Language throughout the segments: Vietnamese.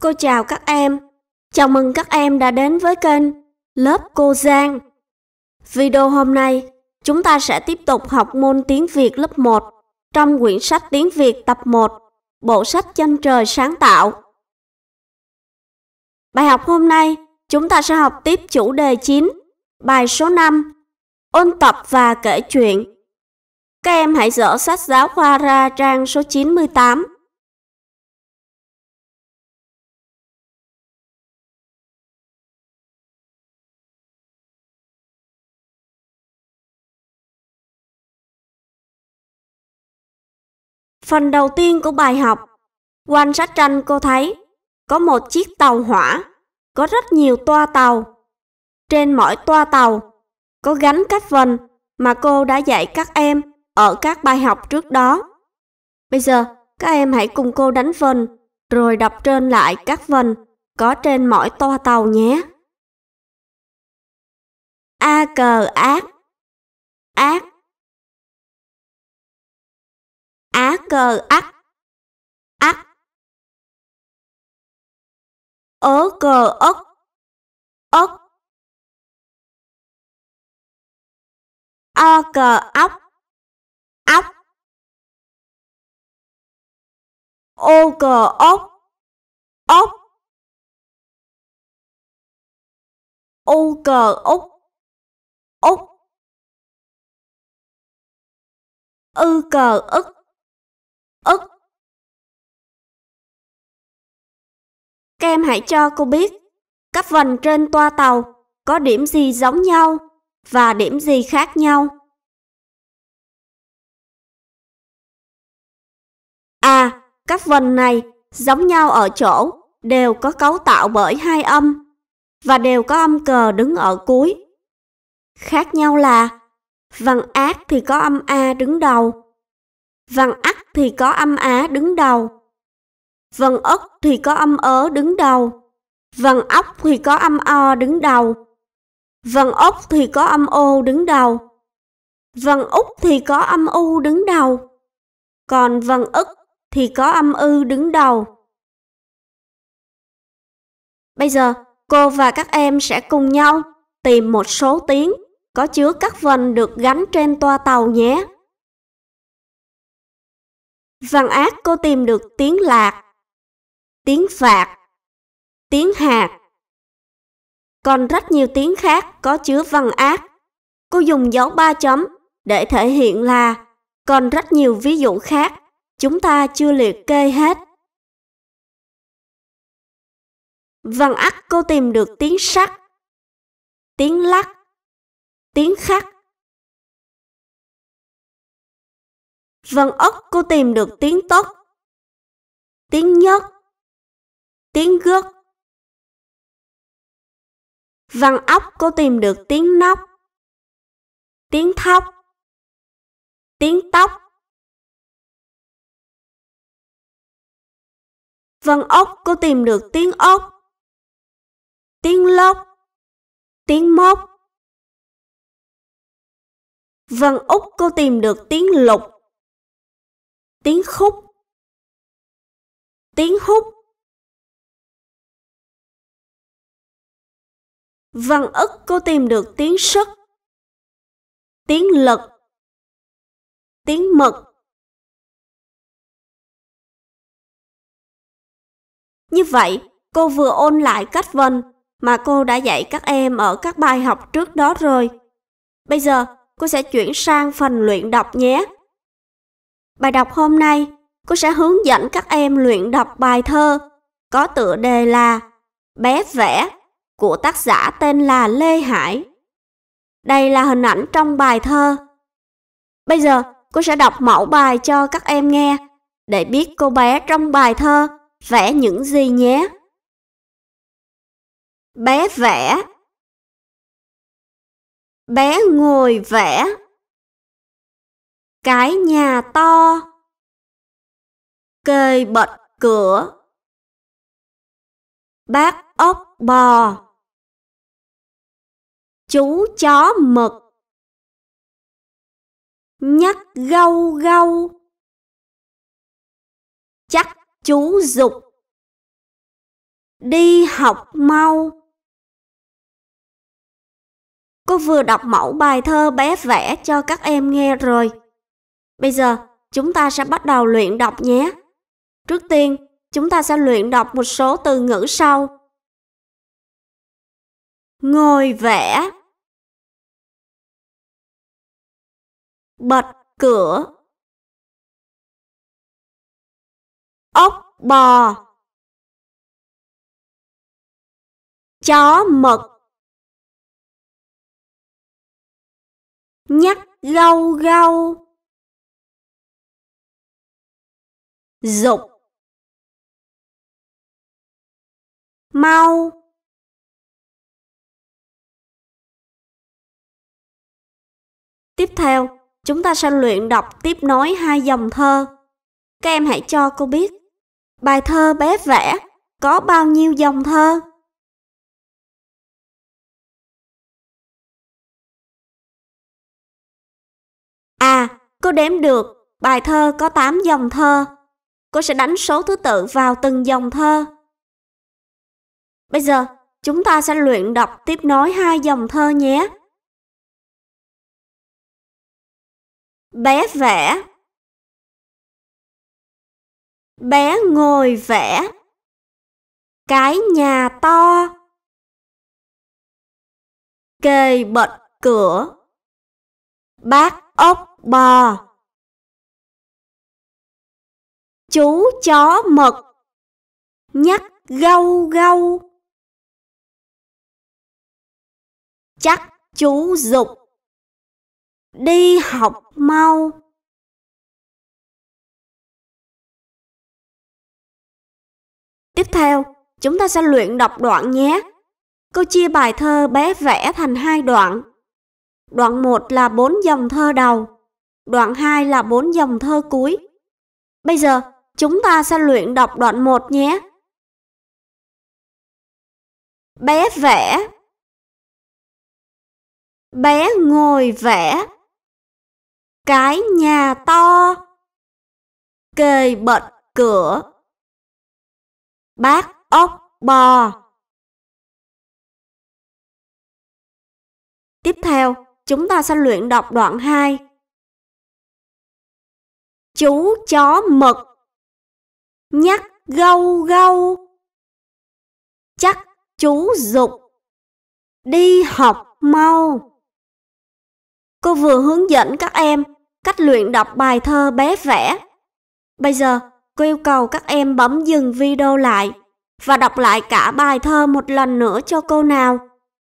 Cô chào các em. Chào mừng các em đã đến với kênh Lớp Cô Giang. Video hôm nay, chúng ta sẽ tiếp tục học môn tiếng Việt lớp 1 trong quyển sách tiếng Việt tập 1, bộ sách Chân trời sáng tạo. Bài học hôm nay, chúng ta sẽ học tiếp chủ đề 9, bài số 5, ôn tập và kể chuyện. Các em hãy dỡ sách giáo khoa ra trang số 98 Phần đầu tiên của bài học, quanh sát tranh cô thấy có một chiếc tàu hỏa, có rất nhiều toa tàu. Trên mỗi toa tàu có gắn các vần mà cô đã dạy các em ở các bài học trước đó. Bây giờ, các em hãy cùng cô đánh vần rồi đọc trên lại các vần có trên mỗi toa tàu nhé. A cờ ác Ác cờ ắt ắt ớ cờ ốc ốc o cờ ốc ốc ô cờ ốc ốc u cờ úc úc ư cờ ức ức. Các em hãy cho cô biết các vần trên toa tàu có điểm gì giống nhau và điểm gì khác nhau. À, các vần này giống nhau ở chỗ đều có cấu tạo bởi hai âm và đều có âm cờ đứng ở cuối. Khác nhau là vần ác thì có âm A đứng đầu, vần ắt thì có âm á đứng đầu. Vần ức thì có âm ớ đứng đầu. Vần ốc thì có âm o đứng đầu. Vần ốc thì có âm ô đứng đầu. Vần úc thì có âm u đứng đầu. Còn vần ức thì có âm ư đứng đầu. Bây giờ, cô và các em sẽ cùng nhau tìm một số tiếng có chứa các vần được gắn trên toa tàu nhé. Văn ác cô tìm được tiếng lạc, tiếng phạt, tiếng hạt. Còn rất nhiều tiếng khác có chứa văn ác. Cô dùng dấu ba chấm để thể hiện là còn rất nhiều ví dụ khác chúng ta chưa liệt kê hết. Văn ác cô tìm được tiếng sắc, tiếng lắc, tiếng khắc, Vân ốc cô tìm được tiếng tốt, tiếng nhất, tiếng gớt. Văn ốc cô tìm được tiếng nóc, tiếng thóc, tiếng tóc. Văn ốc cô tìm được tiếng ốc, tiếng lốc, tiếng mốc. Văn ốc cô tìm được tiếng lục, tiếng khúc tiếng hút văn ức cô tìm được tiếng sức tiếng lật tiếng mật như vậy cô vừa ôn lại cách vần mà cô đã dạy các em ở các bài học trước đó rồi bây giờ cô sẽ chuyển sang phần luyện đọc nhé Bài đọc hôm nay, cô sẽ hướng dẫn các em luyện đọc bài thơ có tựa đề là Bé vẽ của tác giả tên là Lê Hải. Đây là hình ảnh trong bài thơ. Bây giờ, cô sẽ đọc mẫu bài cho các em nghe để biết cô bé trong bài thơ vẽ những gì nhé. Bé vẽ Bé ngồi vẽ cái nhà to kê bật cửa bác ốc bò chú chó mực nhắc gâu gâu chắc chú dục đi học mau cô vừa đọc mẫu bài thơ bé vẽ cho các em nghe rồi Bây giờ, chúng ta sẽ bắt đầu luyện đọc nhé. Trước tiên, chúng ta sẽ luyện đọc một số từ ngữ sau. Ngồi vẽ Bật cửa Ốc bò Chó mực Nhắc gâu gâu dục mau tiếp theo chúng ta sẽ luyện đọc tiếp nối hai dòng thơ các em hãy cho cô biết bài thơ bé vẽ có bao nhiêu dòng thơ à cô đếm được bài thơ có tám dòng thơ Cô sẽ đánh số thứ tự vào từng dòng thơ. Bây giờ, chúng ta sẽ luyện đọc tiếp nối hai dòng thơ nhé. Bé vẽ Bé ngồi vẽ Cái nhà to Kề bật cửa Bác ốc bò chú chó mực nhắc gâu gâu chắc chú dục đi học mau tiếp theo chúng ta sẽ luyện đọc đoạn nhé cô chia bài thơ bé vẽ thành hai đoạn đoạn một là bốn dòng thơ đầu đoạn hai là bốn dòng thơ cuối bây giờ Chúng ta sẽ luyện đọc đoạn 1 nhé. Bé vẽ. Bé ngồi vẽ. Cái nhà to. Kề bật cửa. Bác ốc bò. Tiếp theo, chúng ta sẽ luyện đọc đoạn 2. Chú chó mực nhắc gâu gâu chắc chú dục đi học mau cô vừa hướng dẫn các em cách luyện đọc bài thơ bé vẽ bây giờ cô yêu cầu các em bấm dừng video lại và đọc lại cả bài thơ một lần nữa cho cô nào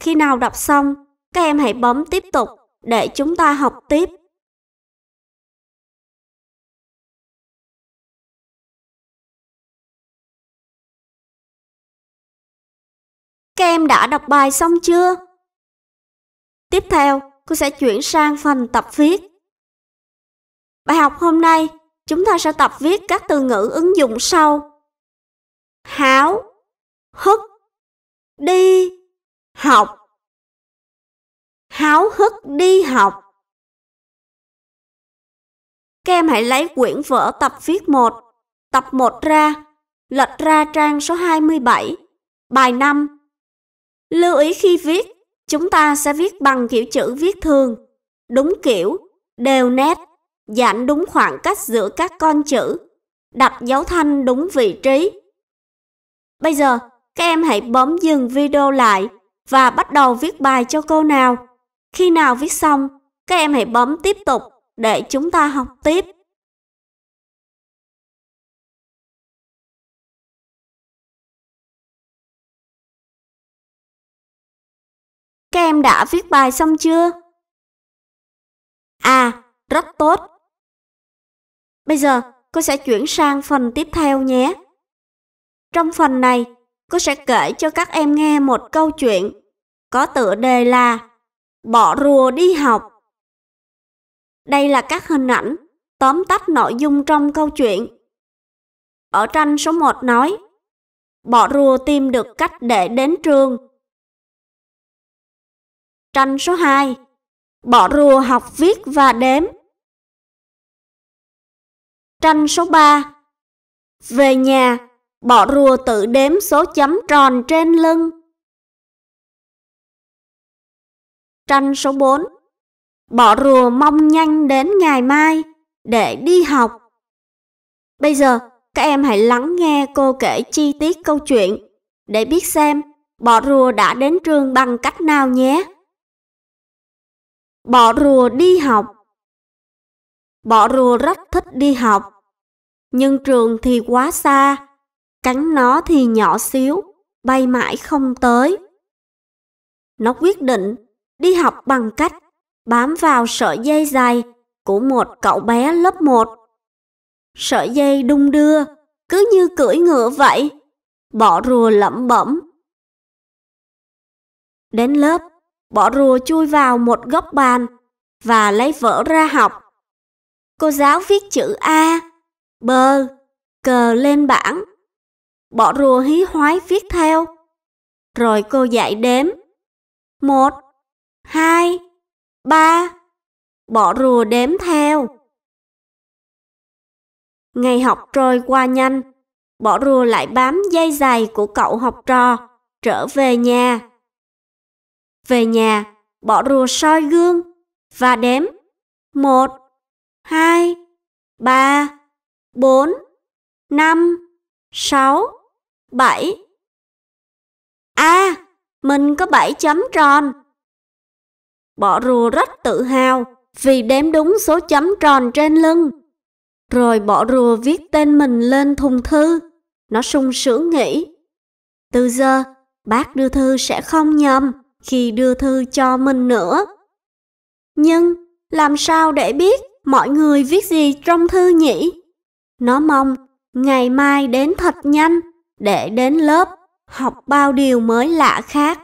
khi nào đọc xong các em hãy bấm tiếp tục để chúng ta học tiếp Các em đã đọc bài xong chưa? Tiếp theo, cô sẽ chuyển sang phần tập viết. Bài học hôm nay, chúng ta sẽ tập viết các từ ngữ ứng dụng sau. Háo, hức, đi, học. Háo hức đi học. Các em hãy lấy quyển vở tập viết 1, tập 1 ra, lật ra trang số 27, bài 5 Lưu ý khi viết, chúng ta sẽ viết bằng kiểu chữ viết thường, đúng kiểu, đều nét, giảm đúng khoảng cách giữa các con chữ, đặt dấu thanh đúng vị trí. Bây giờ, các em hãy bấm dừng video lại và bắt đầu viết bài cho cô nào. Khi nào viết xong, các em hãy bấm tiếp tục để chúng ta học tiếp. em đã viết bài xong chưa? À, rất tốt. Bây giờ, cô sẽ chuyển sang phần tiếp theo nhé. Trong phần này, cô sẽ kể cho các em nghe một câu chuyện có tựa đề là Bỏ rùa đi học. Đây là các hình ảnh tóm tắt nội dung trong câu chuyện. Ở tranh số 1 nói, bỏ rùa tìm được cách để đến trường Tranh số 2 Bỏ rùa học viết và đếm Tranh số 3 Về nhà, bỏ rùa tự đếm số chấm tròn trên lưng. Tranh số 4 Bỏ rùa mong nhanh đến ngày mai để đi học. Bây giờ, các em hãy lắng nghe cô kể chi tiết câu chuyện để biết xem bọ rùa đã đến trường bằng cách nào nhé bọ rùa đi học bọ rùa rất thích đi học, nhưng trường thì quá xa, cánh nó thì nhỏ xíu, bay mãi không tới. Nó quyết định đi học bằng cách bám vào sợi dây dài của một cậu bé lớp 1. Sợi dây đung đưa, cứ như cưỡi ngựa vậy, bọ rùa lẩm bẩm. Đến lớp, bỏ rùa chui vào một góc bàn và lấy vở ra học. Cô giáo viết chữ A, B, cờ lên bảng. Bỏ rùa hí hoái viết theo. Rồi cô dạy đếm. Một, hai, ba. Bỏ rùa đếm theo. Ngày học trôi qua nhanh, bỏ rùa lại bám dây giày của cậu học trò, trở về nhà. Về nhà, bỏ rùa soi gương và đếm 1, 2, 3, 4, 5, 6, 7. À, mình có bảy chấm tròn. Bỏ rùa rất tự hào vì đếm đúng số chấm tròn trên lưng. Rồi bỏ rùa viết tên mình lên thùng thư. Nó sung sướng nghĩ. Từ giờ, bác đưa thư sẽ không nhầm khi đưa thư cho mình nữa. Nhưng làm sao để biết mọi người viết gì trong thư nhỉ? Nó mong ngày mai đến thật nhanh để đến lớp học bao điều mới lạ khác.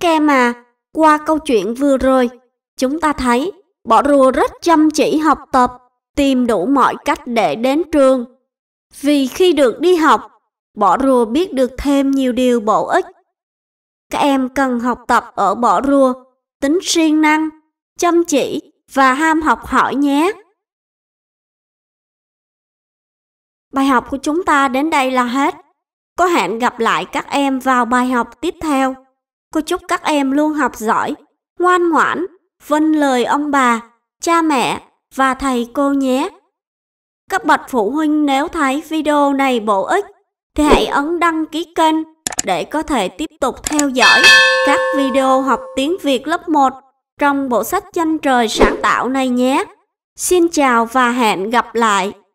Kem mà qua câu chuyện vừa rồi, chúng ta thấy bỏ rùa rất chăm chỉ học tập, tìm đủ mọi cách để đến trường. Vì khi được đi học, bỏ rùa biết được thêm nhiều điều bổ ích các em cần học tập ở bỏ rùa, tính siêng năng, chăm chỉ và ham học hỏi nhé. Bài học của chúng ta đến đây là hết. Có hẹn gặp lại các em vào bài học tiếp theo. Cô chúc các em luôn học giỏi, ngoan ngoãn, vâng lời ông bà, cha mẹ và thầy cô nhé. Các bậc phụ huynh nếu thấy video này bổ ích thì hãy ấn đăng ký kênh để có thể tiếp tục theo dõi các video học tiếng Việt lớp 1 trong bộ sách Chanh trời sáng tạo này nhé. Xin chào và hẹn gặp lại!